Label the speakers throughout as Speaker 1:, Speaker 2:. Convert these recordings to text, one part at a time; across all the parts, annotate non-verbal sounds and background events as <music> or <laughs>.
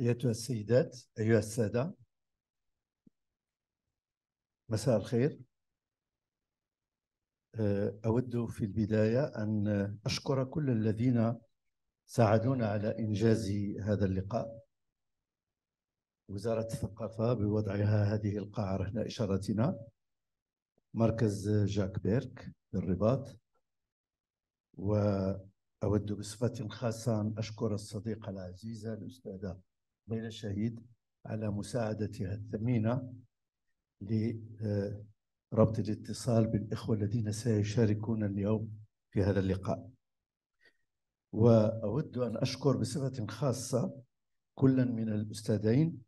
Speaker 1: أيتها السيدات أيها السادة مساء الخير آه، أود في البداية أن أشكر كل الذين ساعدونا على إنجاز هذا اللقاء وزارة الثقافة بوضعها هذه القاعة رهن إشارتنا مركز جاك بيرك بالرباط وأود بصفة خاصة أن أشكر الصديقة العزيزة الأستاذة بين الشهيد على مساعدتها الثمينة لربط آه، الاتصال بالإخوة الذين سيشاركون اليوم في هذا اللقاء وأود أن أشكر بصفة خاصة كلا من الأستاذين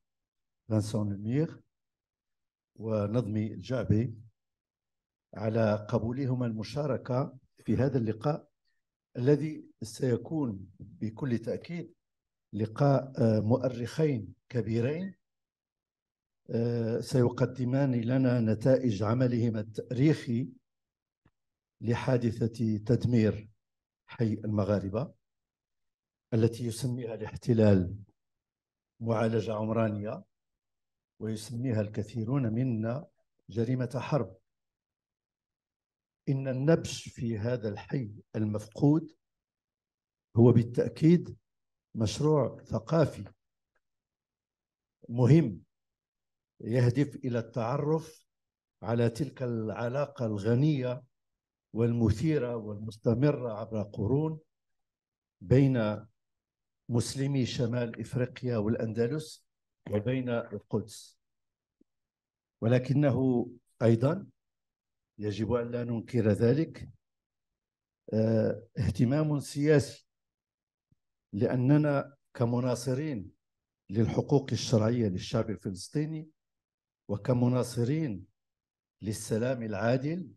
Speaker 1: فانسون المير ونظمي الجعبي على قبولهما المشاركة في هذا اللقاء الذي سيكون بكل تأكيد لقاء آه، مؤرخين كبيرين آه، سيقدمان لنا نتائج عملهما التاريخي لحادثه تدمير حي المغاربه التي يسميها الاحتلال معالجه عمرانيه ويسميها الكثيرون منا جريمه حرب ان النبش في هذا الحي المفقود هو بالتاكيد مشروع ثقافي مهم يهدف الى التعرف على تلك العلاقه الغنيه والمثيره والمستمره عبر قرون بين مسلمي شمال افريقيا والاندلس وبين القدس ولكنه ايضا يجب ان لا ننكر ذلك آه، اهتمام سياسي لأننا كمناصرين للحقوق الشرعية للشعب الفلسطيني وكمناصرين للسلام العادل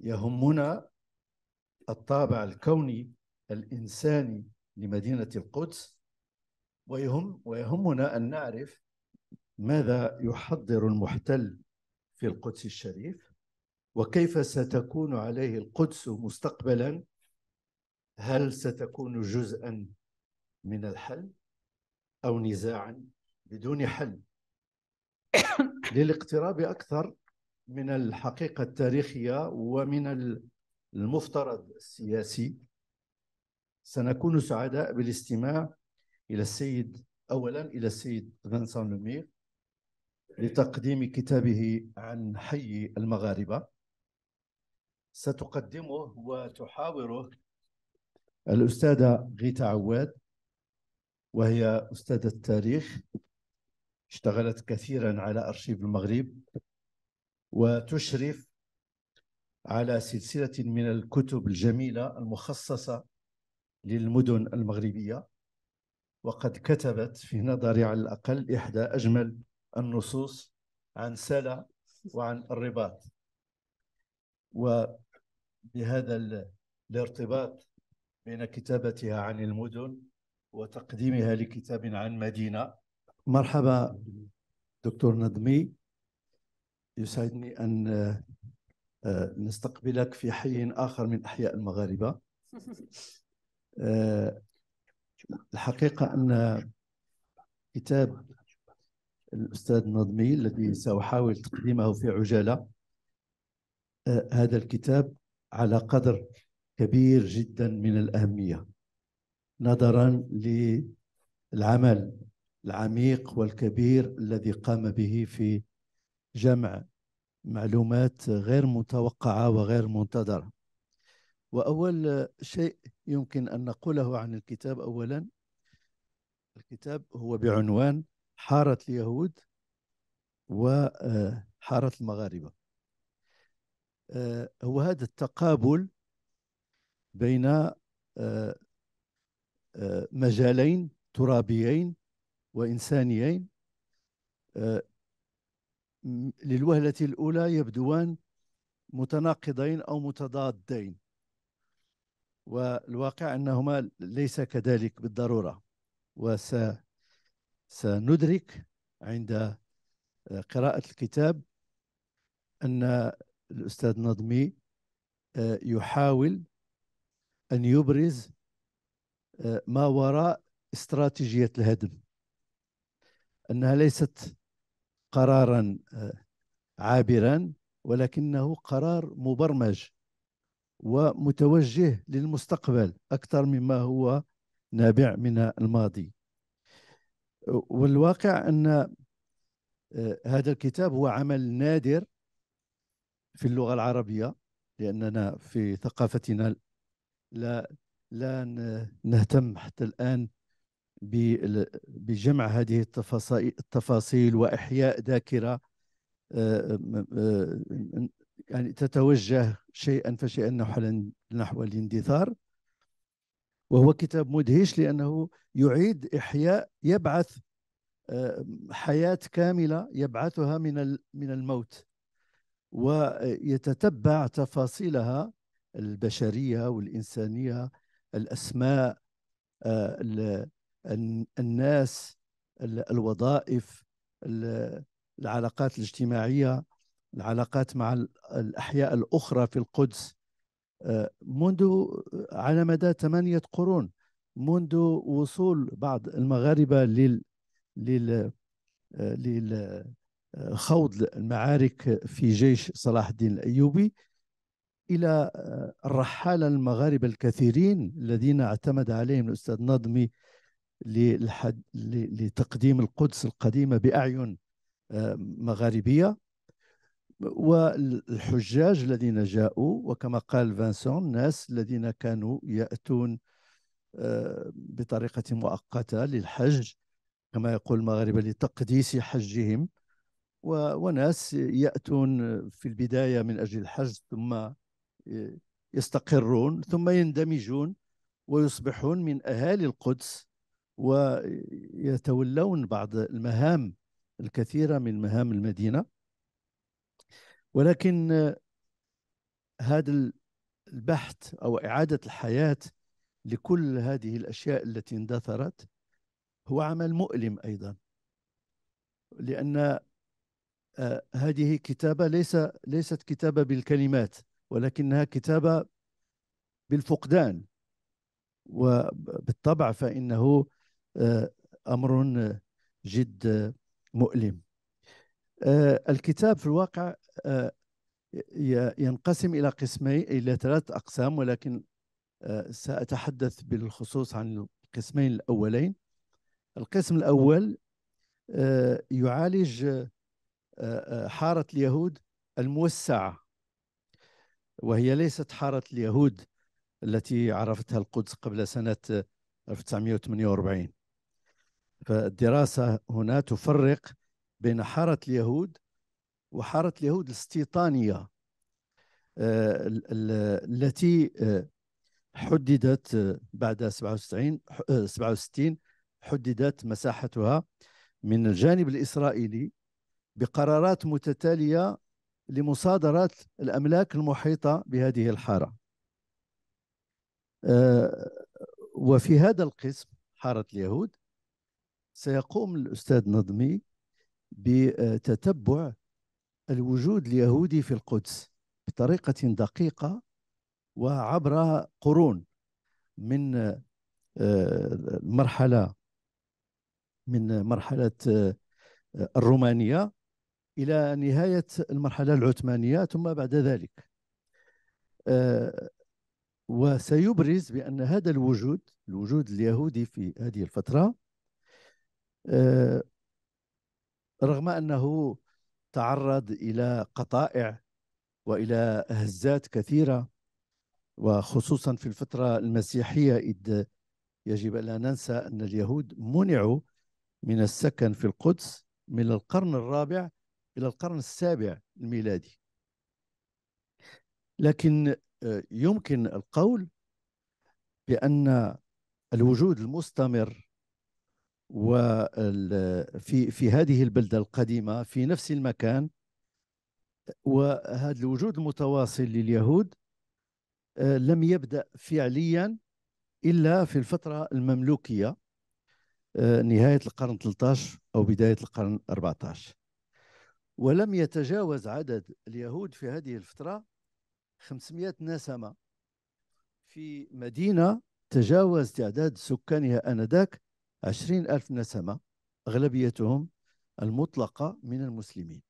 Speaker 1: يهمنا الطابع الكوني الإنساني لمدينة القدس ويهم ويهمنا أن نعرف ماذا يحضر المحتل في القدس الشريف وكيف ستكون عليه القدس مستقبلا هل ستكون جزءا من الحل او نزاعا بدون حل للاقتراب اكثر من الحقيقه التاريخيه ومن المفترض السياسي سنكون سعداء بالاستماع الى السيد اولا الى السيد فنسان لومير لتقديم كتابه عن حي المغاربه ستقدمه وتحاوره الأستاذة غيتا عواد وهي أستاذة تاريخ اشتغلت كثيرا على أرشيف المغرب وتشرف على سلسلة من الكتب الجميلة المخصصة للمدن المغربية وقد كتبت في نظري على الأقل إحدى أجمل النصوص عن سلا وعن الرباط وبهذا الارتباط بين كتابتها عن المدن وتقديمها لكتاب عن مدينة مرحبا دكتور ندمي يسعدني أن آه، نستقبلك في حي آخر من أحياء المغاربة <laughs> آه، الحقيقة أن كتاب الأستاذ نظمي الذي سأحاول تقديمه في عجالة آه، هذا الكتاب على قدر كبير جدا من الأهمية نظرا للعمل العميق والكبير الذي قام به في جمع معلومات غير متوقعة وغير منتظرة وأول شيء يمكن أن نقوله عن الكتاب أولا الكتاب هو بعنوان حارة اليهود وحارة المغاربة آه، هو هذا التقابل بين آه، آه، مجالين ترابيين وإنسانيين آه، للوهلة الأولى يبدوان متناقضين أو متضادين والواقع أنهما ليس كذلك بالضرورة وسندرك عند قراءة الكتاب أن الأستاذ نظمي يحاول أن يبرز آه، ما وراء استراتيجية الهدم أنها ليست قرارا آه، عابرا ولكنه قرار مبرمج ومتوجه للمستقبل أكثر مما هو نابع من الماضي والواقع أن آه، هذا الكتاب هو عمل نادر في اللغة العربية لأننا في ثقافتنا لا لا نهتم حتى الآن بجمع هذه التفاصيل التفاصيل وإحياء ذاكرة آه، آه، يعني تتوجه شيئا فشيئا نحو نحو الاندثار وهو كتاب مدهش لأنه يعيد إحياء يبعث آه، حياة كاملة يبعثها من من الموت ويتتبع تفاصيلها البشريه والانسانيه الاسماء آه، الناس الوظائف العلاقات الاجتماعيه العلاقات مع الاحياء الاخرى في القدس آه، منذ آه، على مدى ثمانيه قرون منذ وصول بعض المغاربه لل لل للخوض المعارك في جيش صلاح الدين الايوبي الى آه، الرحاله المغاربه الكثيرين الذين اعتمد عليهم الاستاذ نظمي لتقديم القدس القديمه باعين آه، مغاربيه والحجاج الذين جاءوا وكما قال فانسون الناس الذين كانوا ياتون آه، بطريقه مؤقته للحج كما يقول المغاربه لتقديس حجهم وناس ياتون في البدايه من اجل الحج ثم يستقرون ثم يندمجون ويصبحون من اهالي القدس ويتولون بعض المهام الكثيره من مهام المدينه ولكن هذا البحث او اعاده الحياه لكل هذه الاشياء التي اندثرت هو عمل مؤلم ايضا لان آه، هذه كتابه ليس ليست كتابه بالكلمات ولكنها كتابة بالفقدان وبالطبع فإنه آه، أمر آه، جد آه، مؤلم الكتاب في الواقع ينقسم إلى قسمين إلى ثلاث أقسام ولكن سأتحدث بالخصوص عن القسمين الأولين القسم الأول يعالج حارة اليهود الموسعة وهي ليست حارة اليهود التي عرفتها القدس قبل سنة 1948 فالدراسة هنا تفرق بين حارة اليهود وحارة اليهود الاستيطانية آه، التي آه، حددت آه، بعد 97 67 حددت مساحتها من الجانب الإسرائيلي بقرارات متتالية لمصادرة الأملاك المحيطة بهذه الحارة آه، وفي هذا القسم حارة اليهود سيقوم الأستاذ نظمي بتتبع الوجود اليهودي في القدس بطريقة دقيقة وعبر قرون من المرحلة آه، من مرحلة آه، الرومانية إلى نهاية المرحلة العثمانية ثم بعد ذلك آه، وسيبرز بأن هذا الوجود الوجود اليهودي في هذه الفترة آه، رغم أنه تعرض إلى قطائع وإلى هزات كثيرة وخصوصا في الفترة المسيحية إذ يجب ألا ننسى أن اليهود منعوا من السكن في القدس من القرن الرابع إلى القرن السابع الميلادي لكن آه، يمكن القول بأن الوجود المستمر وفي في هذه البلدة القديمة في نفس المكان وهذا الوجود المتواصل لليهود آه، لم يبدأ فعليا إلا في الفترة المملوكية آه، نهاية القرن 13 أو بداية القرن 14 ولم يتجاوز عدد اليهود في هذه الفترة 500 نسمة في مدينة تجاوز تعداد سكانها آنذاك 20 ألف نسمة أغلبيتهم المطلقة من المسلمين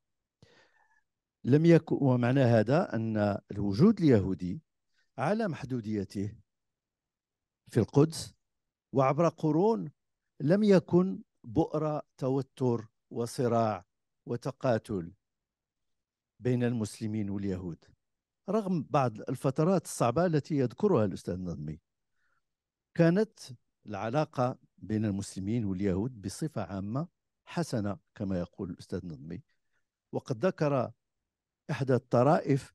Speaker 1: لم يكن ومعنى هذا أن الوجود اليهودي على محدوديته في القدس وعبر قرون لم يكن بؤرة توتر وصراع وتقاتل بين المسلمين واليهود رغم بعض الفترات الصعبة التي يذكرها الأستاذ نظمي كانت العلاقة بين المسلمين واليهود بصفة عامة حسنة كما يقول الأستاذ نظمي وقد ذكر إحدى الطرائف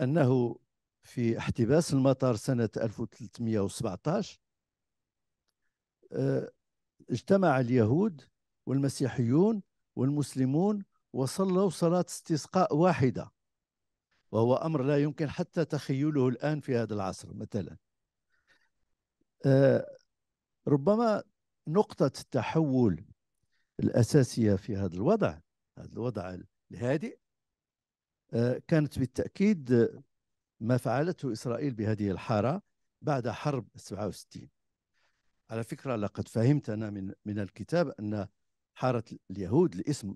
Speaker 1: أنه في احتباس المطار سنة 1317 آه، اجتمع اليهود والمسيحيون والمسلمون وصلوا صلاة استسقاء واحدة وهو أمر لا يمكن حتى تخيله الآن في هذا العصر مثلا آه، ربما نقطة التحول الأساسية في هذا الوضع هذا الوضع الهادئ آه، كانت بالتأكيد ما فعلته إسرائيل بهذه الحارة بعد حرب 67 على فكرة لقد فهمت أنا من من الكتاب أن حارة اليهود الاسم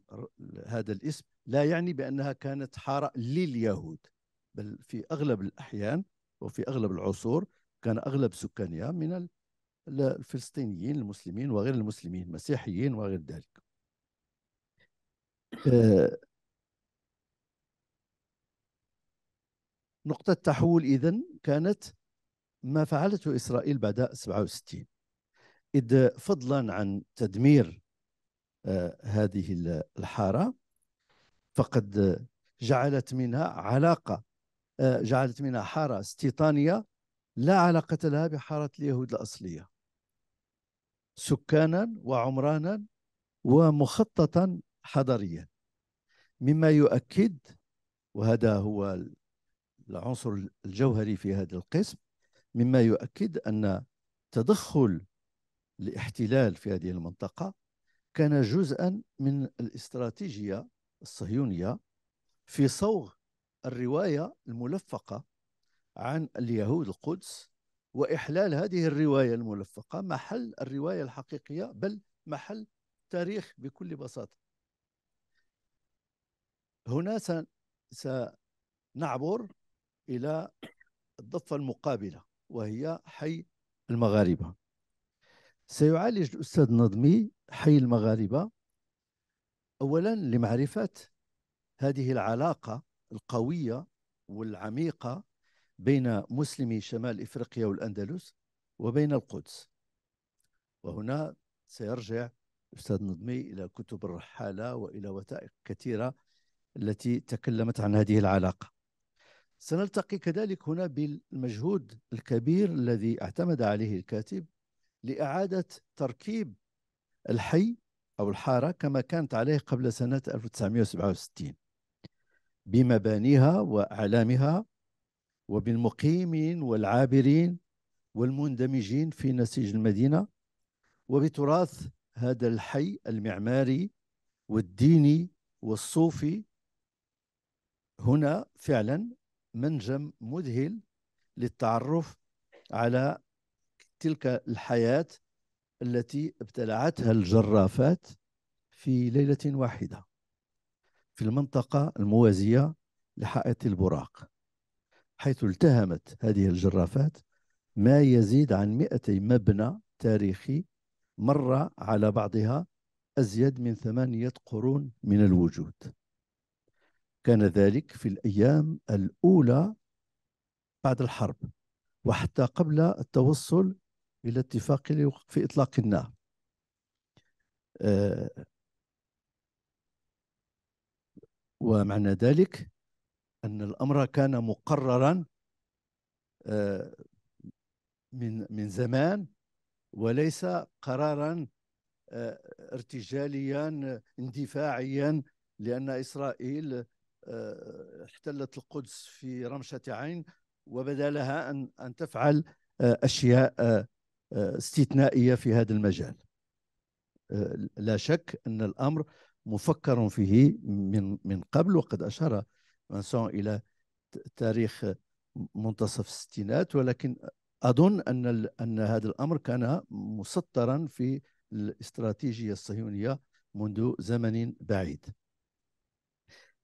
Speaker 1: هذا الاسم لا يعني بأنها كانت حارة لليهود بل في أغلب الأحيان وفي أغلب العصور كان أغلب سكانها من الفلسطينيين المسلمين وغير المسلمين مسيحيين وغير ذلك آه، نقطة تحول إذن كانت ما فعلته إسرائيل بعد 67 إذ فضلا عن تدمير هذه الحاره فقد جعلت منها علاقه آه، جعلت منها حاره استيطانيه لا علاقه لها بحاره اليهود الاصليه سكانا وعمرانا ومخططا حضريا مما يؤكد وهذا هو العنصر الجوهري في هذا القسم مما يؤكد ان تدخل الاحتلال في هذه المنطقه كان جزءا من الاستراتيجية الصهيونية في صوغ الرواية الملفقة عن اليهود القدس وإحلال هذه الرواية الملفقة محل الرواية الحقيقية بل محل تاريخ بكل بساطة هنا سنعبر إلى الضفة المقابلة وهي حي المغاربة سيعالج الأستاذ نظمي حي المغاربة أولا لمعرفة هذه العلاقة القوية والعميقة بين مسلمي شمال إفريقيا والأندلس وبين القدس وهنا سيرجع الأستاذ نظمي إلى كتب الرحالة وإلى وثائق كثيرة التي تكلمت عن هذه العلاقة سنلتقي كذلك هنا بالمجهود الكبير الذي اعتمد عليه الكاتب لإعادة تركيب الحي أو الحارة كما كانت عليه قبل سنة 1967 بمبانيها وأعلامها وبالمقيمين والعابرين والمندمجين في نسيج المدينة وبتراث هذا الحي المعماري والديني والصوفي هنا فعلا منجم مذهل للتعرف على تلك الحياة التي ابتلعتها الجرافات في ليلة واحدة في المنطقة الموازية لحائط البراق حيث التهمت هذه الجرافات ما يزيد عن 200 مبنى تاريخي مر على بعضها أزيد من ثمانية قرون من الوجود كان ذلك في الأيام الأولى بعد الحرب وحتى قبل التوصل إلى اتفاق في إطلاق النار آه، ومعنى ذلك أن الأمر كان مقررا آه، من من زمان وليس قرارا آه، ارتجاليا اندفاعيا لأن إسرائيل احتلت القدس في رمشة عين وبدا لها أن أن تفعل أشياء آه، استثنائيه في هذا المجال آه، لا شك ان الامر مفكر فيه من من قبل وقد اشار فانسون الى تاريخ منتصف الستينات ولكن اظن ان ان هذا الامر كان مسطرا في الاستراتيجيه الصهيونيه منذ زمن بعيد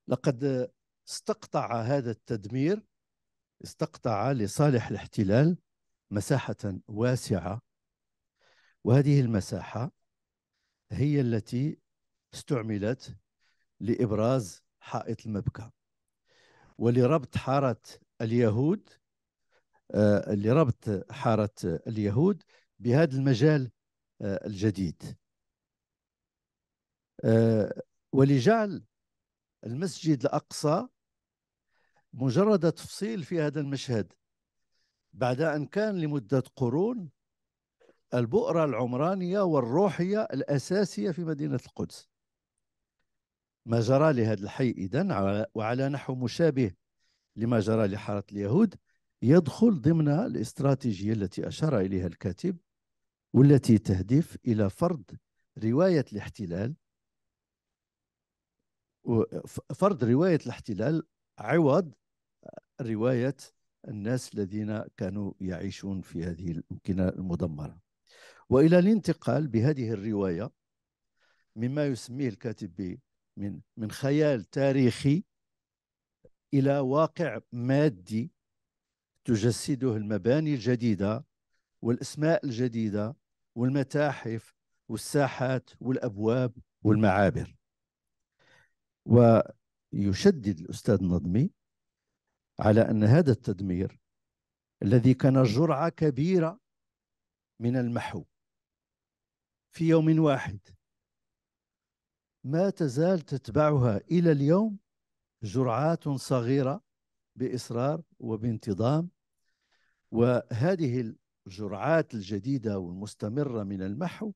Speaker 1: لقد استقطع هذا التدمير استقطع لصالح الاحتلال مساحة واسعة وهذه المساحة هي التي استعملت لإبراز حائط المبكى ولربط حارة اليهود آه، لربط حارة اليهود بهذا المجال آه، الجديد آه، ولجعل المسجد الأقصى مجرد تفصيل في هذا المشهد بعد أن كان لمدة قرون البؤرة العمرانية والروحية الأساسية في مدينة القدس ما جرى لهذا الحي إذن وعلى نحو مشابه لما جرى لحارة اليهود يدخل ضمن الاستراتيجية التي أشار إليها الكاتب والتي تهدف إلى فرض رواية الاحتلال فرض رواية الاحتلال عوض رواية الناس الذين كانوا يعيشون في هذه الأمكنة المدمرة وإلى الانتقال بهذه الرواية مما يسميه الكاتب من من خيال تاريخي إلى واقع مادي تجسده المباني الجديدة والأسماء الجديدة والمتاحف والساحات والأبواب
Speaker 2: والمعابر
Speaker 1: ويشدد الأستاذ النظمي على ان هذا التدمير الذي كان جرعه كبيره من المحو في يوم واحد ما تزال تتبعها الى اليوم جرعات صغيره باصرار وبانتظام وهذه الجرعات الجديده والمستمره من المحو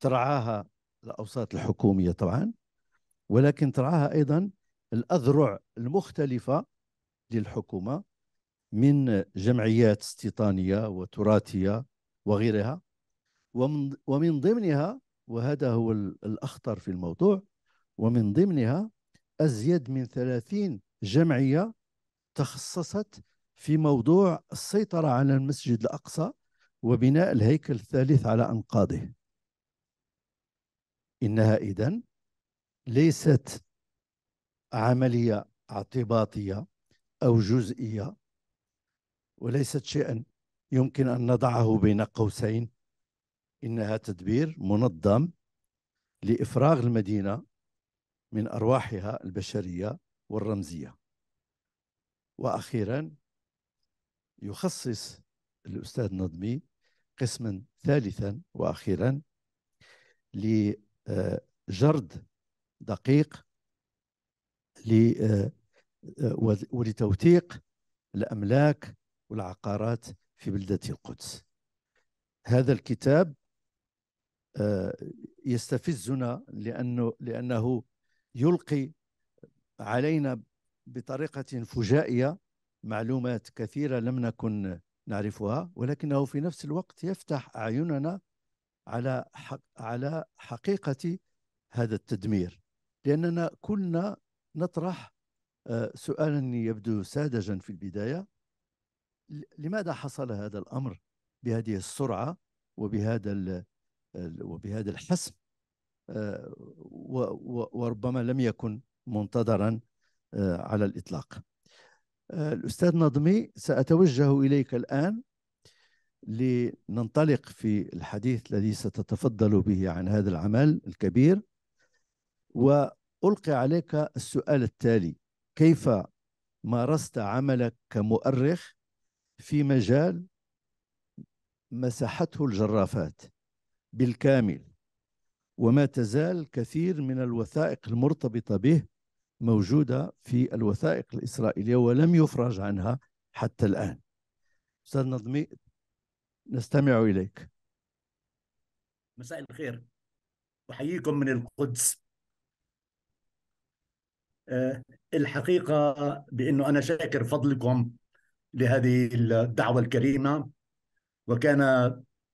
Speaker 1: ترعاها الاوساط الحكوميه طبعا ولكن ترعاها ايضا الاذرع المختلفه للحكومه من جمعيات استيطانيه وتراثيه وغيرها ومن, ومن ضمنها وهذا هو الاخطر في الموضوع ومن ضمنها ازيد من 30 جمعيه تخصصت في موضوع السيطره على المسجد الاقصى وبناء الهيكل الثالث على انقاضه انها اذن ليست عمليه اعتباطيه أو جزئية وليست شيئا يمكن أن نضعه بين قوسين إنها تدبير منظم لإفراغ المدينة من أرواحها البشرية والرمزية وأخيرا يخصص الأستاذ نظمي قسما ثالثا وأخيرا لجرد دقيق ل آه، ولتوثيق الأملاك والعقارات في بلدة القدس هذا الكتاب آه، يستفزنا لأنه, لأنه يلقي علينا بطريقة فجائية معلومات كثيرة لم نكن نعرفها ولكنه في نفس الوقت يفتح أعيننا على على حقيقة هذا التدمير لأننا كلنا نطرح آه، سؤالا يبدو ساذجا في البدايه لماذا حصل هذا الامر بهذه السرعه وبهذا وبهذا الحسم آه، وربما لم يكن منتظرا آه، على الاطلاق الاستاذ نظمي ساتوجه اليك الان لننطلق في الحديث الذي ستتفضل به عن هذا العمل الكبير والقي عليك السؤال التالي كيف مارست عملك كمؤرخ في مجال مسحته الجرافات بالكامل وما تزال كثير من الوثائق المرتبطه به موجوده في الوثائق الاسرائيليه ولم يفرج عنها حتى الان. استاذ نظمي نستمع اليك.
Speaker 2: مساء الخير. احييكم من القدس. آه، الحقيقة بأنه أنا شاكر فضلكم لهذه الدعوة الكريمة وكان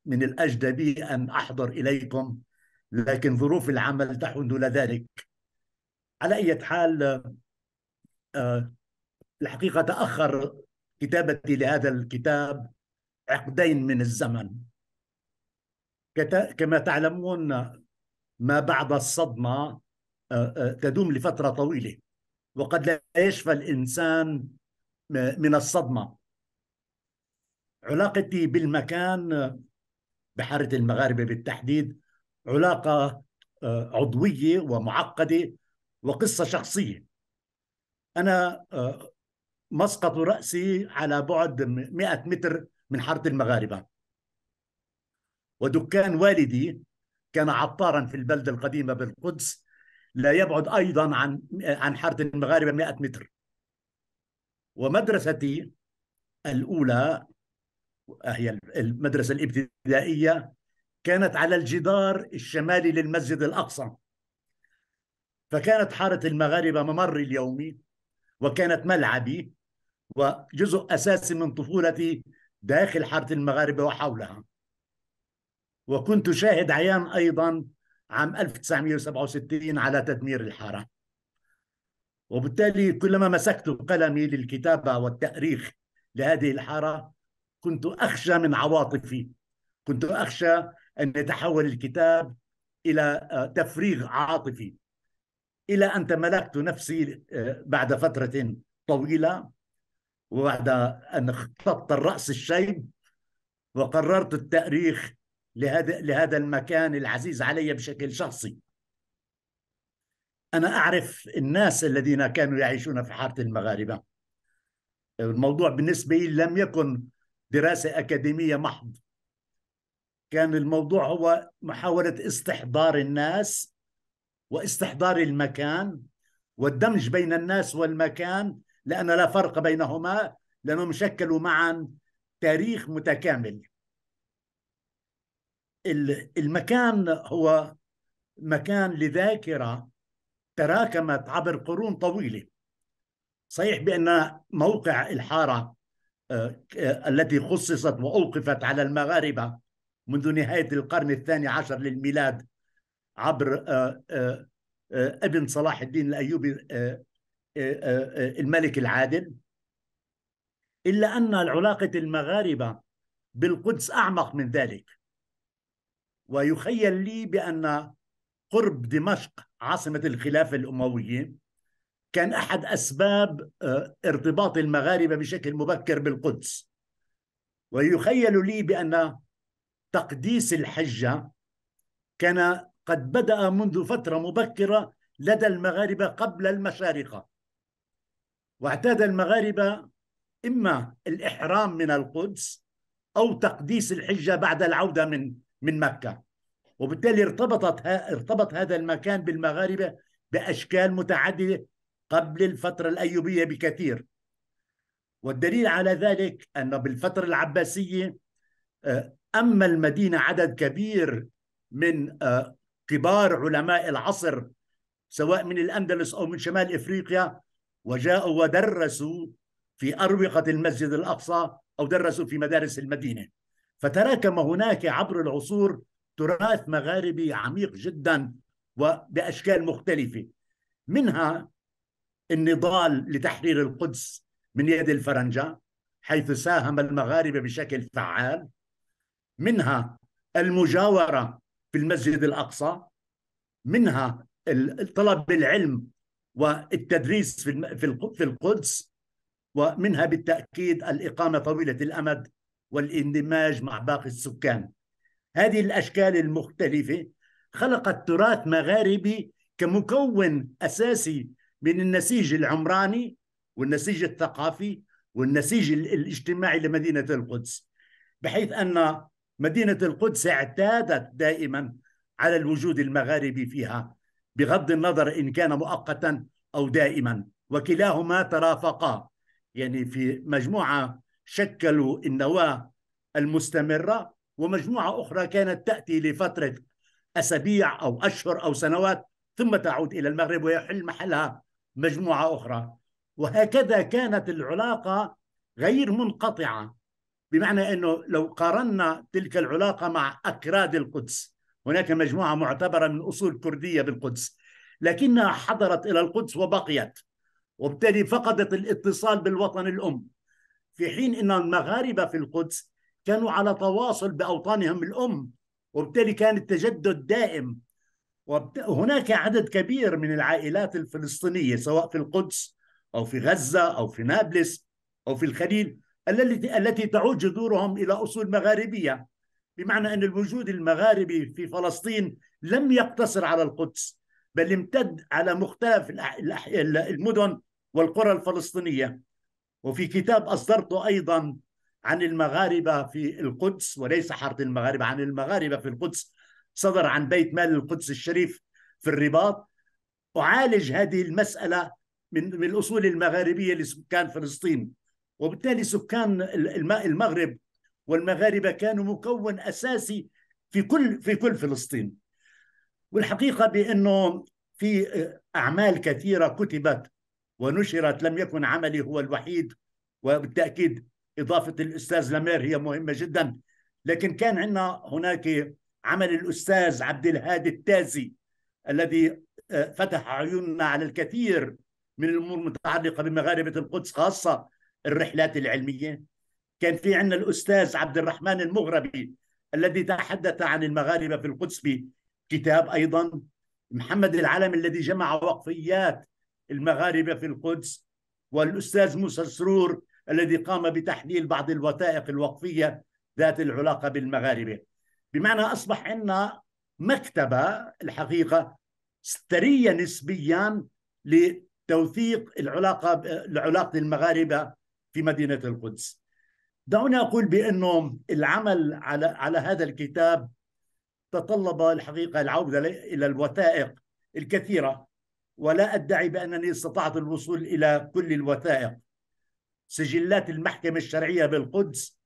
Speaker 2: من بي أن أحضر إليكم لكن ظروف العمل تحن لذلك على أي حال آه، الحقيقة تأخر كتابتي لهذا الكتاب عقدين من الزمن كما تعلمون ما بعد الصدمة آه، تدوم لفترة طويلة وقد لا يشفى الإنسان من الصدمة علاقتي بالمكان بحارة المغاربة بالتحديد علاقة آه، عضوية ومعقدة وقصة شخصية أنا آه، مسقط رأسي على بعد 100 متر من حارة المغاربة ودكان والدي كان عطارا في البلدة القديمة بالقدس لا يبعد أيضا عن عن حارة المغاربة 100 متر ومدرستي الأولى هي المدرسة الابتدائية كانت على الجدار الشمالي للمسجد الأقصى فكانت حارة المغاربة ممري اليومي وكانت ملعبي وجزء أساسي من طفولتي داخل حارة المغاربة وحولها وكنت شاهد عيان أيضا عام 1967 على تدمير الحرم وبالتالي كلما مسكت قلمي للكتابة والتأريخ لهذه الحارة كنت أخشى من عواطفي كنت أخشى أن يتحول الكتاب إلى آه، تفريغ عاطفي إلى أن تملكت نفسي آه، بعد فترة طويلة وبعد أن اختطت الرأس الشيب وقررت التأريخ لهذا لهذا المكان العزيز علي بشكل شخصي انا اعرف الناس الذين كانوا يعيشون في حاره المغاربه الموضوع بالنسبه لي لم يكن دراسه اكاديميه محض كان الموضوع هو محاوله استحضار الناس واستحضار المكان والدمج بين الناس والمكان لان لا فرق بينهما لانهم شكلوا معا تاريخ متكامل المكان هو مكان لذاكره تراكمت عبر قرون طويله صحيح بان موقع الحاره آه، التي خصصت واوقفت على المغاربه منذ نهايه القرن الثاني عشر للميلاد عبر آه، آه، ابن صلاح الدين الايوبي الملك العادل الا ان علاقه المغاربه بالقدس اعمق من ذلك ويخيل لي بأن قرب دمشق عاصمة الخلافة الأموية كان أحد أسباب آه، ارتباط المغاربة بشكل مبكر بالقدس ويخيل لي بأن تقديس الحجة كان قد بدأ منذ فترة مبكرة لدى المغاربة قبل المشارقة واعتاد المغاربة إما الإحرام من القدس أو تقديس الحجة بعد العودة من من مكة وبالتالي ارتبطت ارتبط هذا المكان بالمغاربة بأشكال متعددة قبل الفترة الأيوبية بكثير والدليل على ذلك أن بالفترة العباسية آه، أما المدينة عدد كبير من آه، كبار علماء العصر سواء من الأندلس أو من شمال إفريقيا وجاءوا ودرسوا في أروقة المسجد الأقصى أو درسوا في مدارس المدينة فتراكم هناك عبر العصور تراث مغاربي عميق جدا وباشكال مختلفه منها النضال لتحرير القدس من يد الفرنجه حيث ساهم المغاربه بشكل فعال منها المجاوره في المسجد الاقصى منها طلب العلم والتدريس في القدس ومنها بالتاكيد الاقامه طويله الامد والاندماج مع باقي السكان هذه الاشكال المختلفه خلقت تراث مغاربي كمكون اساسي من النسيج العمراني والنسيج الثقافي والنسيج الاجتماعي لمدينه القدس بحيث ان مدينه القدس اعتادت دائما على الوجود المغاربي فيها بغض النظر ان كان مؤقتا او دائما وكلاهما ترافقا يعني في مجموعه شكلوا النواه المستمره ومجموعه اخرى كانت تاتي لفتره اسابيع او اشهر او سنوات ثم تعود الى المغرب ويحل محلها مجموعه اخرى وهكذا كانت العلاقه غير منقطعه بمعنى انه لو قارنا تلك العلاقه مع اكراد القدس هناك مجموعه معتبره من اصول كرديه بالقدس لكنها حضرت الى القدس وبقيت وبالتالي فقدت الاتصال بالوطن الام في حين أن المغاربة في القدس كانوا على تواصل بأوطانهم الأم وبالتالي كان التجدد دائم وهناك عدد كبير من العائلات الفلسطينية سواء في القدس أو في غزة أو في نابلس أو في الخليل التي التي تعود جذورهم إلى أصول مغاربية بمعنى أن الوجود المغاربي في فلسطين لم يقتصر على القدس بل امتد على مختلف المدن والقرى الفلسطينية وفي كتاب أصدرته أيضا عن المغاربة في القدس وليس حرب المغاربة عن المغاربة في القدس صدر عن بيت مال القدس الشريف في الرباط أعالج هذه المسألة من من الأصول المغاربية لسكان فلسطين وبالتالي سكان المغرب والمغاربة كانوا مكون أساسي في كل في كل فلسطين والحقيقة بأنه في أعمال كثيرة كتبت ونشرت لم يكن عملي هو الوحيد وبالتأكيد إضافة الأستاذ لمير هي مهمة جدا لكن كان عندنا هناك عمل الأستاذ عبد الهادي التازي الذي آه، فتح عيوننا على الكثير من الأمور المتعلقة بمغاربة القدس خاصة الرحلات العلمية كان في عندنا الأستاذ عبد الرحمن المغربي الذي تحدث عن المغاربة في القدس بكتاب أيضا محمد العلم الذي جمع وقفيات المغاربة في القدس والأستاذ موسى سرور الذي قام بتحليل بعض الوثائق الوقفية ذات العلاقة بالمغاربة بمعنى أصبح عندنا مكتبة الحقيقة سترية نسبيا لتوثيق العلاقة العلاقة المغاربة في مدينة القدس دعوني أقول بأنه العمل على, على هذا الكتاب تطلب الحقيقة العودة إلى الوثائق الكثيرة ولا أدعي بأنني استطعت الوصول إلى كل الوثائق سجلات المحكمة الشرعية بالقدس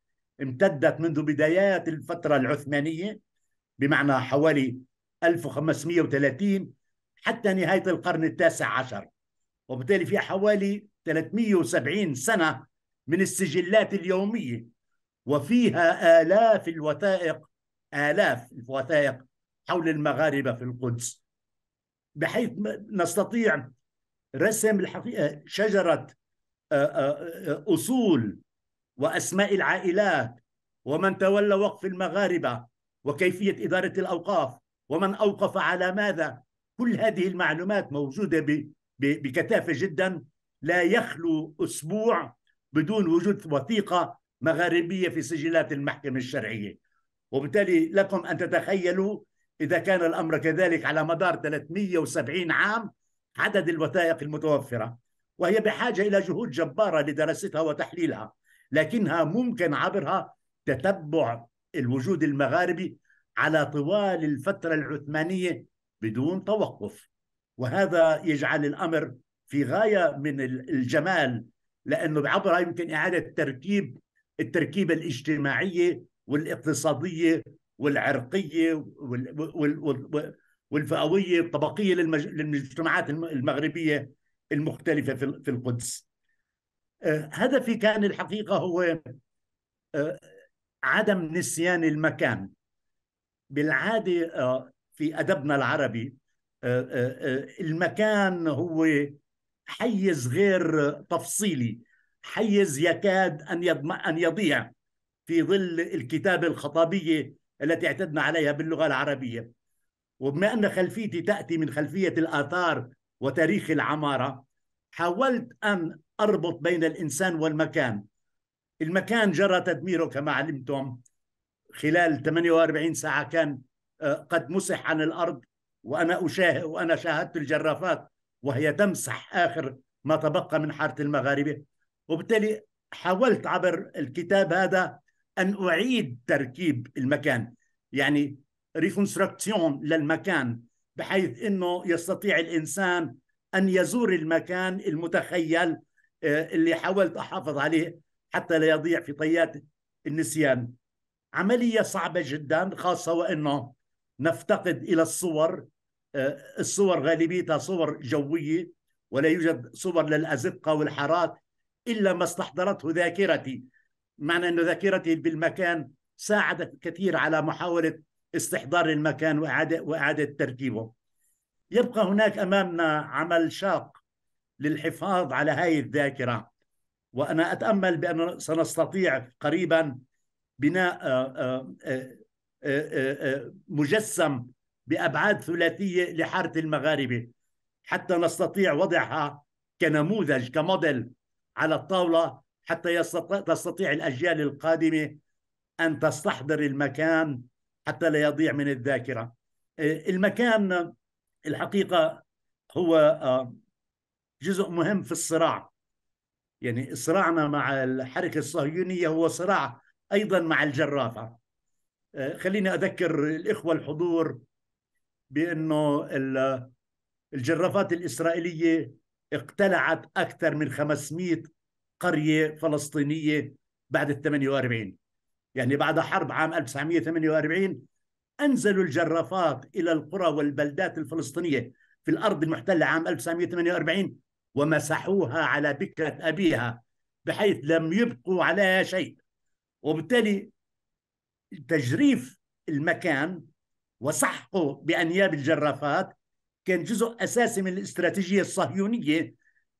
Speaker 2: امتدت منذ بدايات الفترة العثمانية بمعنى حوالي 1530 حتى نهاية القرن التاسع عشر وبالتالي في حوالي 370 سنة من السجلات اليومية وفيها آلاف الوثائق آلاف الوثائق حول المغاربة في القدس بحيث نستطيع رسم الحقيقه آه، شجره آه، آه، اصول واسماء العائلات ومن تولى وقف المغاربه وكيفيه اداره الاوقاف ومن اوقف على ماذا كل هذه المعلومات موجوده بكثافه جدا لا يخلو اسبوع بدون وجود وثيقه مغاربيه في سجلات المحكمه الشرعيه وبالتالي لكم ان تتخيلوا إذا كان الأمر كذلك على مدار 370 عام عدد الوثائق المتوفرة وهي بحاجة إلى جهود جبارة لدراستها وتحليلها لكنها ممكن عبرها تتبع الوجود المغاربي على طوال الفترة العثمانية بدون توقف وهذا يجعل الأمر في غاية من الجمال لأنه بعبرها يمكن إعادة تركيب التركيبة الاجتماعية والاقتصادية والعرقيه والفئويه الطبقيه للمجتمعات المغربيه المختلفه في القدس. هدفي آه، كان الحقيقه هو آه، عدم نسيان المكان. بالعاده آه، في ادبنا العربي المكان هو حيز غير تفصيلي حيز يكاد ان ان يضيع في ظل الكتابه الخطابيه التي اعتدنا عليها باللغة العربية وبما أن خلفيتي تأتي من خلفية الآثار وتاريخ العمارة حاولت أن أربط بين الإنسان والمكان المكان جرى تدميره كما علمتم خلال 48 ساعة كان آه، قد مسح عن الأرض وأنا أشاهد وأنا شاهدت الجرافات وهي تمسح آخر ما تبقى من حارة المغاربة وبالتالي حاولت عبر الكتاب هذا ان اعيد تركيب المكان يعني ريكونستراكسيون للمكان بحيث انه يستطيع الانسان ان يزور المكان المتخيل آه، اللي حاولت احافظ عليه حتى لا يضيع في طيات النسيان عمليه صعبه جدا خاصه وانه نفتقد الى الصور آه، الصور غالبيتها صور جويه ولا يوجد صور للازقه والحارات الا ما استحضرته ذاكرتي معنى أن ذاكرتي بالمكان ساعدت كثير على محاولة استحضار المكان وإعادة, وإعادة ترتيبه يبقى هناك أمامنا عمل شاق للحفاظ على هذه الذاكرة وأنا أتأمل بأن سنستطيع قريبا بناء آه، آه، آه، مجسم بأبعاد ثلاثية لحارة المغاربة حتى نستطيع وضعها كنموذج كموديل على الطاولة حتى تستطيع الأجيال القادمة أن تستحضر المكان حتى لا يضيع من الذاكرة آه، المكان الحقيقة هو آه، جزء مهم في الصراع يعني صراعنا مع الحركة الصهيونية هو صراع أيضا مع الجرافة آه، خليني أذكر الإخوة الحضور بأنه الجرافات الإسرائيلية اقتلعت أكثر من 500 قرية فلسطينية بعد ال 48 يعني بعد حرب عام 1948 أنزلوا الجرافات إلى القرى والبلدات الفلسطينية في الأرض المحتلة عام 1948 ومسحوها على بكرة أبيها بحيث لم يبقوا عليها شيء وبالتالي تجريف المكان وسحقه بأنياب الجرافات كان جزء أساسي من الاستراتيجية الصهيونية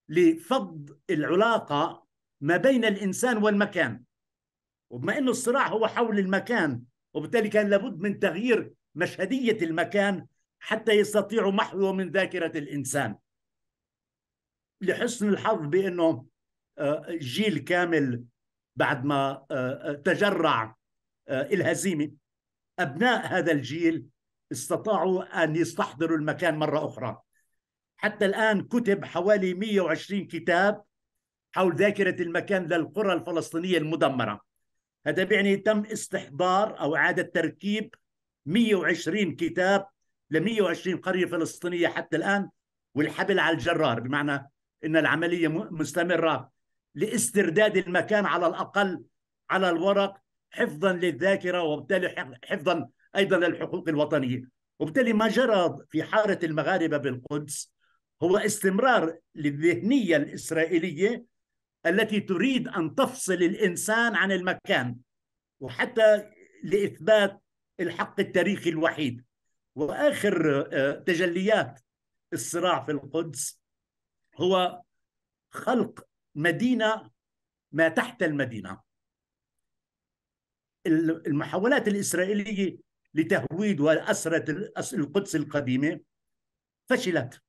Speaker 2: لفض العلاقة ما بين الإنسان والمكان وبما أنه الصراع هو حول المكان وبالتالي كان لابد من تغيير مشهدية المكان حتى يستطيعوا محوه من ذاكرة الإنسان لحسن الحظ بأنه آه، جيل كامل بعد ما آه، آه، تجرع الهزيمة أبناء هذا الجيل استطاعوا أن يستحضروا المكان مرة أخرى حتى الآن كتب حوالي 120 كتاب حول ذاكرة المكان للقرى الفلسطينية المدمرة هذا بيعني تم استحضار أو إعادة تركيب 120 كتاب ل 120 قرية فلسطينية حتى الآن والحبل على الجرار بمعنى أن العملية مستمرة لاسترداد المكان على الأقل على الورق حفظا للذاكرة وبالتالي حفظا أيضا للحقوق الوطنية وبالتالي ما جرى في حارة المغاربة بالقدس هو استمرار للذهنية الإسرائيلية التي تريد ان تفصل الانسان عن المكان وحتى لاثبات الحق التاريخي الوحيد واخر آه، تجليات الصراع في القدس هو خلق مدينه ما تحت المدينه المحاولات الاسرائيليه لتهويد واسره القدس القديمه فشلت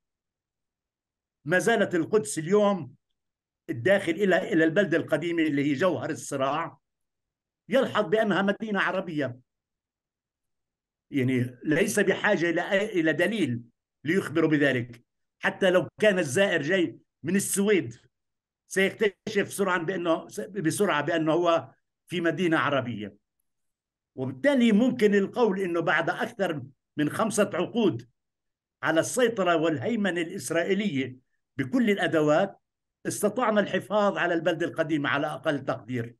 Speaker 2: ما زالت القدس اليوم الداخل إلى إلى البلدة القديمة اللي هي جوهر الصراع يلحظ بأنها مدينة عربية يعني ليس بحاجة إلى الى دليل ليخبره بذلك حتى لو كان الزائر جاي من السويد سيكتشف سرعا بأنه بسرعة بأنه هو في مدينة عربية وبالتالي ممكن القول أنه بعد أكثر من خمسة عقود على السيطرة والهيمنة الإسرائيلية بكل الأدوات استطعنا الحفاظ على البلدة القديمة على أقل تقدير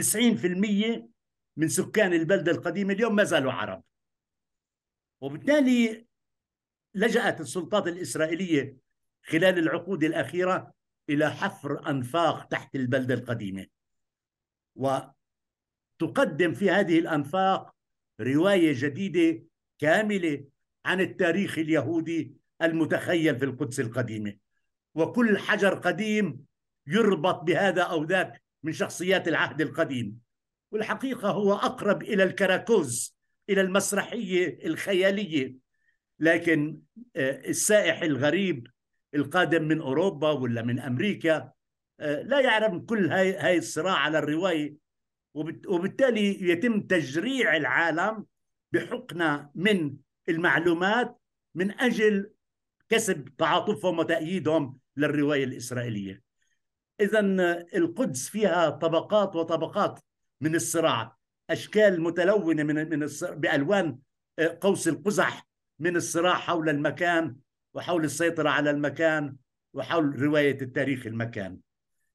Speaker 2: 90% من سكان البلدة القديمة اليوم ما زالوا عرب وبالتالي لجأت السلطات الإسرائيلية خلال العقود الأخيرة إلى حفر أنفاق تحت البلدة القديمة وتقدم في هذه الأنفاق رواية جديدة كاملة عن التاريخ اليهودي المتخيل في القدس القديمه وكل حجر قديم يربط بهذا أو ذاك من شخصيات العهد القديم والحقيقة هو أقرب إلى الكراكوز إلى المسرحية الخيالية لكن آه، السائح الغريب القادم من أوروبا ولا من أمريكا آه، لا يعرف كل هاي, هاي الصراع على الرواية وبالتالي يتم تجريع العالم بحقنة من المعلومات من أجل كسب تعاطفهم وتأييدهم للروايه الاسرائيليه. اذا القدس فيها طبقات وطبقات من الصراع، اشكال متلونه من من بالوان آه، قوس القزح من الصراع حول المكان وحول السيطره على المكان وحول روايه التاريخ المكان.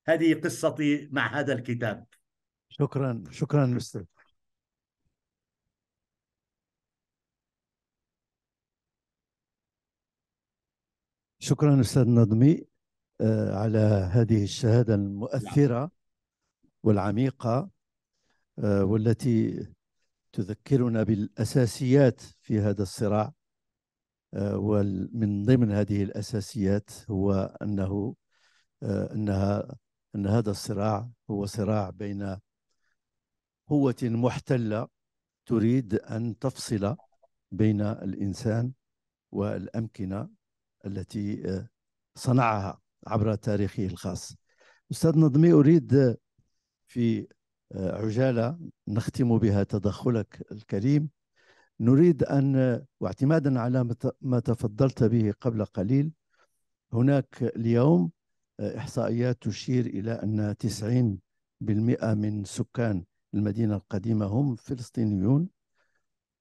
Speaker 2: هذه قصتي مع هذا الكتاب.
Speaker 1: شكرا شكرا استاذ شكرا أستاذ نظمي آه، على هذه الشهادة المؤثرة نعم. والعميقة آه، والتي تذكرنا بالأساسيات في هذا الصراع آه، ومن ضمن هذه الأساسيات هو أنه أنها أن هذا الصراع هو صراع بين قوة محتلة تريد أن تفصل بين الإنسان والأمكنة التي آه، صنعها عبر تاريخه الخاص أستاذ نظمي أريد آه، في آه، عجالة نختم بها تدخلك الكريم نريد أن واعتمادا على ما تفضلت به قبل قليل هناك اليوم إحصائيات تشير إلى أن 90% من سكان المدينة القديمة هم فلسطينيون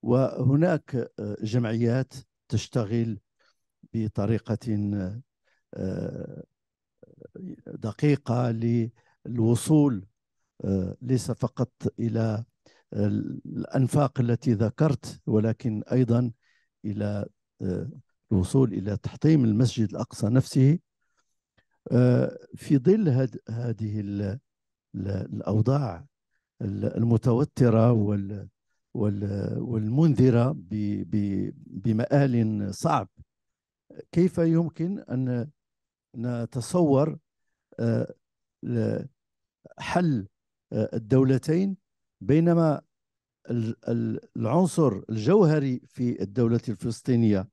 Speaker 1: وهناك جمعيات تشتغل بطريقه آه، دقيقه للوصول آه، ليس فقط الى الانفاق التي ذكرت ولكن ايضا الى آه، الوصول الى تحطيم المسجد الاقصى نفسه في ظل هذه الاوضاع المتوتره والمنذره بمآل صعب كيف يمكن أن نتصور آه، حل آه، الدولتين بينما العنصر الجوهري في الدولة الفلسطينية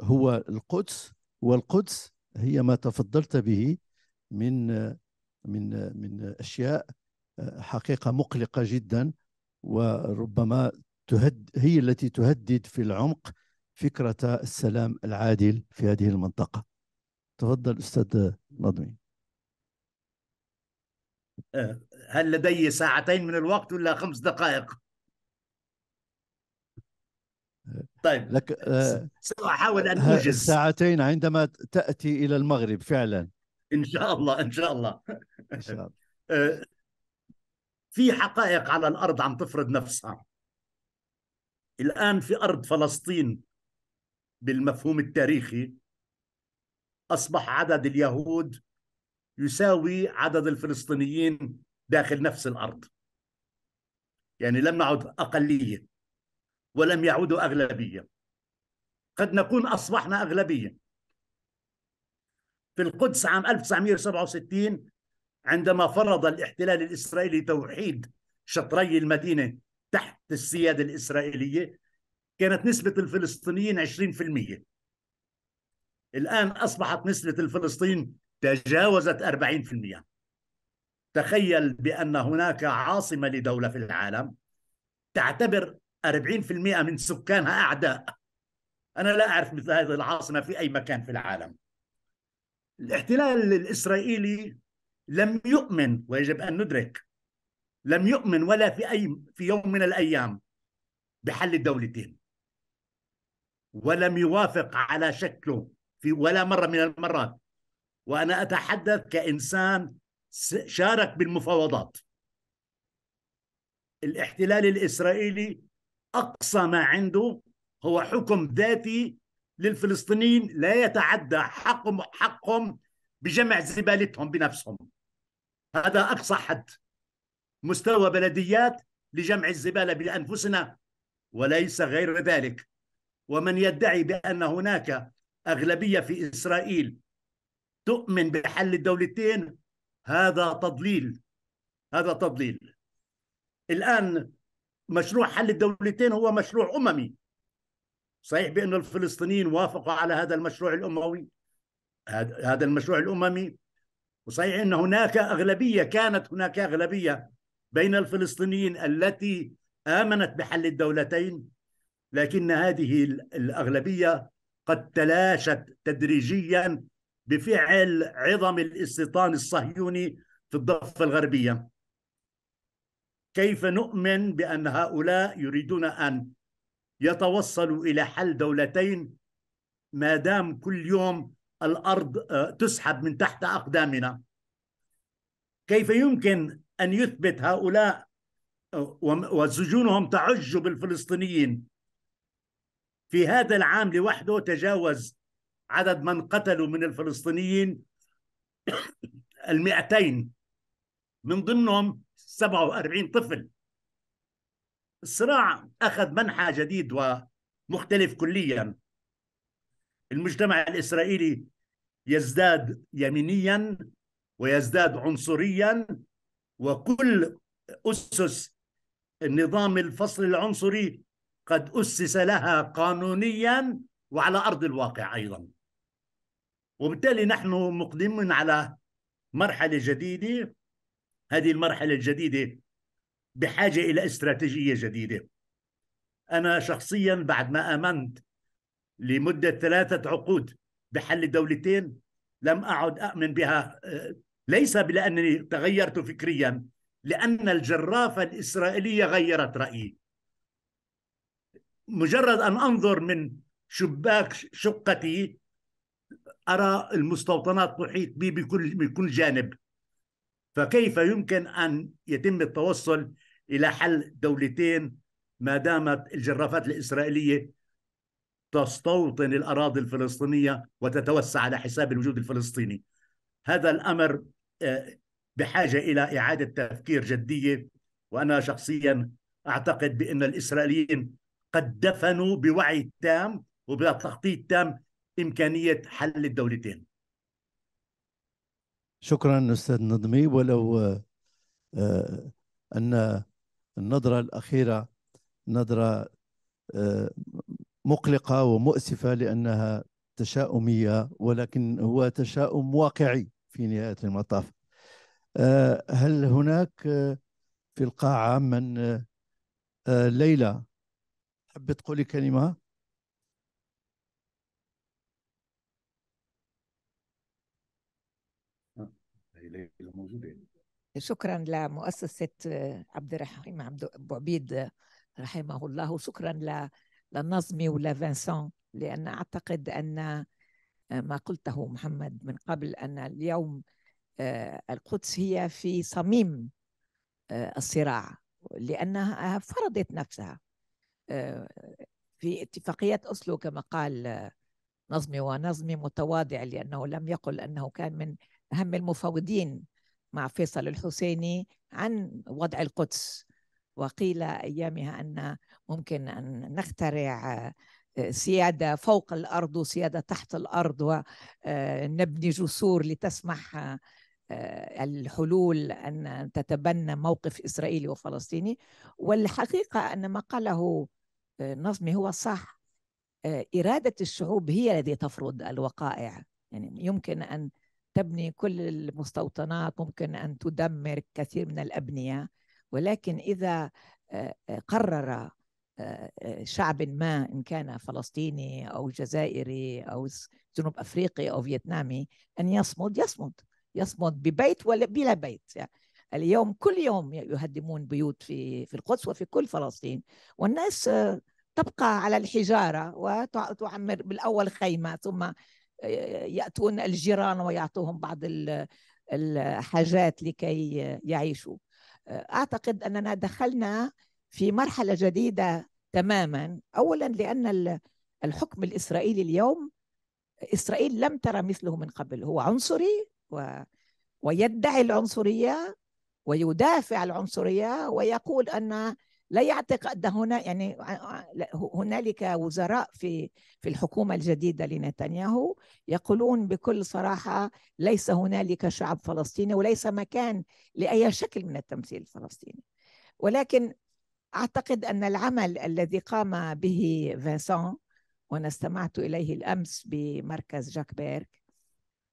Speaker 1: هو القدس والقدس هي ما تفضلت به من من من أشياء آه، حقيقة مقلقة جدا وربما تهد هي التي تهدد في العمق فكرة السلام العادل في هذه المنطقة تفضل أستاذ نظمي
Speaker 2: آه، هل لدي ساعتين من الوقت ولا خمس دقائق؟ آه، طيب
Speaker 1: لك آه،
Speaker 2: سأحاول أن أوجز
Speaker 1: ساعتين عندما تأتي
Speaker 2: إلى المغرب فعلا إن شاء الله إن شاء الله إن شاء الله <laughs> في حقائق على الأرض عم تفرض نفسها الآن في أرض فلسطين بالمفهوم التاريخي أصبح عدد اليهود يساوي عدد الفلسطينيين داخل نفس الأرض يعني لم نعد أقلية ولم يعودوا أغلبية قد نكون أصبحنا أغلبية في القدس عام 1967 عندما فرض الاحتلال الإسرائيلي توحيد شطري المدينة تحت السيادة الإسرائيلية كانت نسبة الفلسطينيين 20% الآن أصبحت نسبة الفلسطين تجاوزت 40% تخيل بأن هناك عاصمة لدولة في العالم تعتبر 40% من سكانها أعداء أنا لا أعرف مثل هذه العاصمة في أي مكان في العالم الاحتلال الإسرائيلي لم يؤمن ويجب أن ندرك لم يؤمن ولا في أي في يوم من الأيام بحل الدولتين ولم يوافق على شكله في ولا مرة من المرات وأنا أتحدث كإنسان شارك بالمفاوضات الاحتلال الإسرائيلي أقصى ما عنده هو حكم ذاتي للفلسطينيين لا يتعدى حقهم حقهم بجمع زبالتهم بنفسهم هذا أقصى حد مستوى بلديات لجمع الزبالة بأنفسنا وليس غير ذلك ومن يدعي بأن هناك أغلبية في إسرائيل تؤمن بحل الدولتين هذا تضليل هذا تضليل الآن مشروع حل الدولتين هو مشروع أممي صحيح بأن الفلسطينيين وافقوا على هذا المشروع الأموي هذا المشروع الأممي وصحيح أن هناك أغلبية كانت هناك أغلبية بين الفلسطينيين التي آمنت بحل الدولتين لكن هذه الأغلبية قد تلاشت تدريجيا بفعل عظم الاستيطان الصهيوني في الضفة الغربية كيف نؤمن بأن هؤلاء يريدون أن يتوصلوا إلى حل دولتين ما دام كل يوم الأرض آه، تسحب من تحت أقدامنا كيف يمكن أن يثبت هؤلاء آه، وسجونهم تعج بالفلسطينيين في هذا العام لوحده تجاوز عدد من قتلوا من الفلسطينيين <coughs> المئتين من ضمنهم 47 طفل الصراع أخذ منحى جديد ومختلف كليا المجتمع الإسرائيلي يزداد يمينيا ويزداد عنصريا وكل أسس النظام الفصل العنصري قد أسس لها قانونيا وعلى أرض الواقع أيضا وبالتالي نحن مقدمون على مرحلة جديدة هذه المرحلة الجديدة بحاجة إلى استراتيجية جديدة أنا شخصيا بعد ما آمنت لمدة ثلاثة عقود بحل الدولتين لم أعد أؤمن بها آه، ليس لأنني تغيرت فكريا لأن الجرافة الإسرائيلية غيرت رأيي مجرد ان انظر من شباك شقتي ارى المستوطنات تحيط بي بكل بكل جانب فكيف يمكن ان يتم التوصل الى حل دولتين ما دامت الجرافات الاسرائيليه تستوطن الاراضي الفلسطينيه وتتوسع على حساب الوجود الفلسطيني هذا الامر آه، بحاجه الى اعاده تفكير جديه وانا شخصيا اعتقد بان الاسرائيليين قد دفنوا بوعي تام وبتخطيط تام إمكانية حل الدولتين
Speaker 1: شكرا أستاذ نظمي ولو آه، أن النظرة الأخيرة نظرة آه، مقلقة ومؤسفة لأنها تشاؤمية ولكن هو تشاؤم واقعي في نهاية المطاف آه، هل هناك في القاعة من ليلى حابه تقولي كلمه
Speaker 3: شكرا لمؤسسة عبد الرحيم عبد أبو عبيد رحمه الله وشكرا للنظمي ولفنسان لأن أعتقد أن ما قلته محمد من قبل أن اليوم آه، القدس هي في صميم آه، الصراع لأنها فرضت نفسها آه، في اتفاقية أسلو كما قال آه، نظمي ونظمي متواضع لأنه لم يقل أنه كان من أهم المفاوضين مع فيصل الحسيني عن وضع القدس وقيل أيامها أن ممكن أن نخترع آه، سيادة فوق الأرض وسيادة تحت الأرض ونبني جسور لتسمح الحلول أن تتبنى موقف إسرائيلي وفلسطيني والحقيقة أن ما قاله نظمي هو صح آه، إرادة الشعوب هي التي تفرض الوقائع يعني يمكن أن تبني كل المستوطنات ممكن أن تدمر كثير من الأبنية ولكن إذا آه، آه، قرر شعب ما إن كان فلسطيني أو جزائري أو جنوب أفريقي أو فيتنامي أن يصمد يصمد يصمد ببيت ولا بلا بيت يعني اليوم كل يوم يهدمون بيوت في في القدس وفي كل فلسطين والناس آه، تبقى على الحجاره وتعمر بالاول خيمه ثم آه، ياتون الجيران ويعطوهم بعض الحاجات لكي يعيشوا آه، اعتقد اننا دخلنا في مرحله جديده تماما اولا لان الحكم الاسرائيلي اليوم اسرائيل لم ترى مثله من قبل هو عنصري و... ويدعي العنصريه ويدافع عن العنصريه ويقول ان لا يعتقد هنا يعني هنالك وزراء في في الحكومه الجديده لنتنياهو يقولون بكل صراحه ليس هنالك شعب فلسطيني وليس مكان لاي شكل من التمثيل الفلسطيني ولكن اعتقد ان العمل الذي قام به فانسون وانا استمعت اليه الامس بمركز جاك بيرك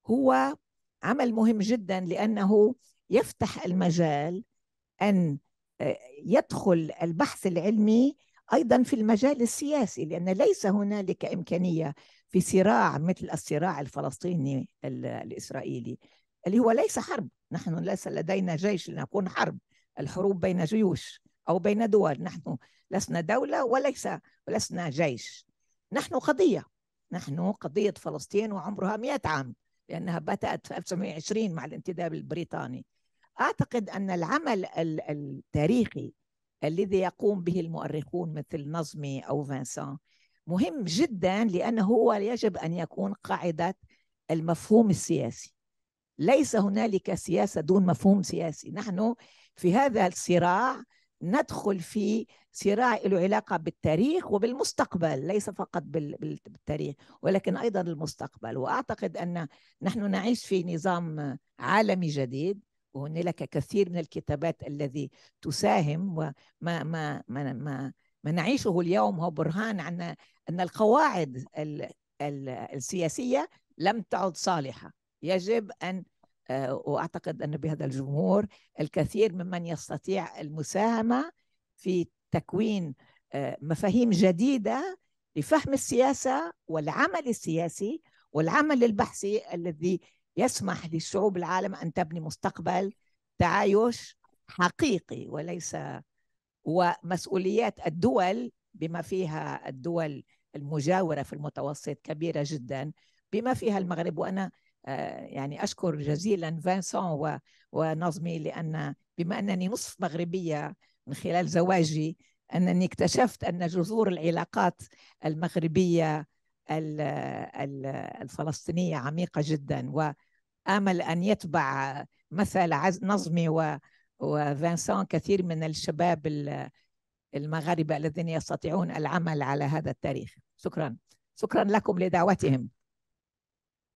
Speaker 3: هو عمل مهم جدا لانه يفتح المجال ان آه، يدخل البحث العلمي ايضا في المجال السياسي لان ليس هنالك امكانيه في صراع مثل الصراع الفلسطيني الاسرائيلي اللي هو ليس حرب نحن ليس لدينا جيش لنكون حرب الحروب بين جيوش او بين دول نحن لسنا دوله وليس ولسنا جيش نحن قضيه نحن قضيه فلسطين وعمرها 100 عام لانها بدات في 1920 مع الانتداب البريطاني اعتقد ان العمل التاريخي الذي يقوم به المؤرخون مثل نظمي او فانسان مهم جدا لانه هو يجب ان يكون قاعده المفهوم السياسي ليس هنالك سياسه دون مفهوم سياسي نحن في هذا الصراع ندخل في صراع له علاقة بالتاريخ وبالمستقبل ليس فقط بالتاريخ ولكن أيضا المستقبل وأعتقد أن نحن نعيش في نظام عالمي جديد وهنالك كثير من الكتابات الذي تساهم وما ما ما ما, ما نعيشه اليوم هو برهان عن ان القواعد السياسيه لم تعد صالحه يجب ان آه، واعتقد ان بهذا الجمهور الكثير ممن يستطيع المساهمه في تكوين آه، مفاهيم جديده لفهم السياسه والعمل السياسي والعمل البحثي الذي يسمح لشعوب العالم ان تبني مستقبل تعايش حقيقي وليس ومسؤوليات الدول بما فيها الدول المجاوره في المتوسط كبيره جدا بما فيها المغرب وانا آه، يعني اشكر جزيلا فانسون ونظمي لان بما انني نصف مغربيه من خلال زواجي انني اكتشفت ان جذور العلاقات المغربيه الفلسطينيه عميقه جدا و امل ان يتبع مثل نظمي و كثير من الشباب المغاربه الذين يستطيعون العمل على هذا التاريخ شكرا شكرا لكم لدعوتهم